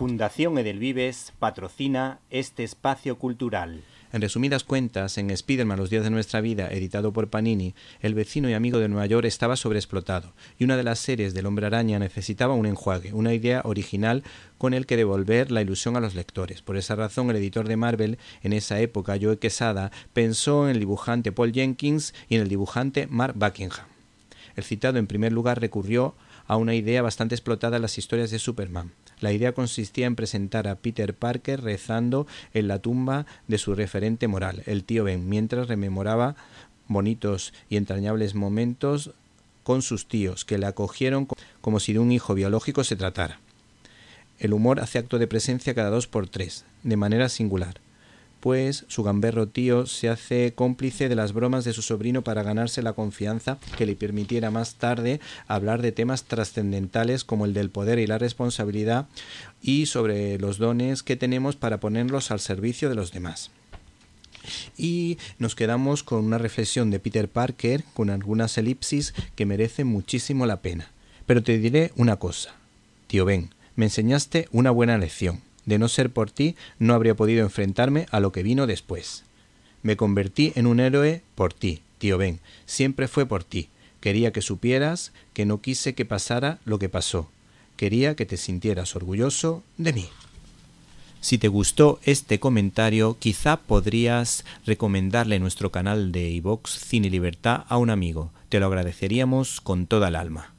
Fundación Edelvives patrocina este espacio cultural. En resumidas cuentas, en Spiderman Los días de nuestra vida, editado por Panini, el vecino y amigo de Nueva York estaba sobreexplotado, y una de las series del Hombre Araña necesitaba un enjuague, una idea original con el que devolver la ilusión a los lectores. Por esa razón, el editor de Marvel, en esa época, Joe Quesada, pensó en el dibujante Paul Jenkins y en el dibujante Mark Buckingham. El citado en primer lugar recurrió a una idea bastante explotada en las historias de Superman. La idea consistía en presentar a Peter Parker rezando en la tumba de su referente moral, el tío Ben, mientras rememoraba bonitos y entrañables momentos con sus tíos, que le acogieron como si de un hijo biológico se tratara. El humor hace acto de presencia cada dos por tres, de manera singular pues su gamberro tío se hace cómplice de las bromas de su sobrino para ganarse la confianza que le permitiera más tarde hablar de temas trascendentales como el del poder y la responsabilidad y sobre los dones que tenemos para ponerlos al servicio de los demás. Y nos quedamos con una reflexión de Peter Parker con algunas elipsis que merecen muchísimo la pena. Pero te diré una cosa, tío Ben, me enseñaste una buena lección. De no ser por ti, no habría podido enfrentarme a lo que vino después. Me convertí en un héroe por ti, tío Ben. Siempre fue por ti. Quería que supieras que no quise que pasara lo que pasó. Quería que te sintieras orgulloso de mí. Si te gustó este comentario, quizá podrías recomendarle nuestro canal de iVox Cine Libertad a un amigo. Te lo agradeceríamos con toda el alma.